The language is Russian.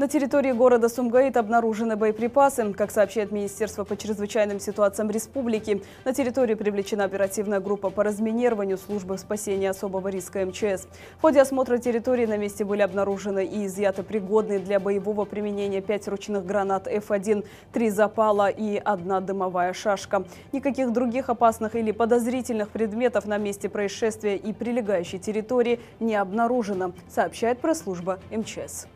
На территории города Сумгаит обнаружены боеприпасы. Как сообщает Министерство по чрезвычайным ситуациям республики, на территории привлечена оперативная группа по разминированию службы спасения особого риска МЧС. В ходе осмотра территории на месте были обнаружены и изъяты пригодные для боевого применения 5 ручных гранат F1, 3 запала и одна дымовая шашка. Никаких других опасных или подозрительных предметов на месте происшествия и прилегающей территории не обнаружено, сообщает пресс-служба МЧС.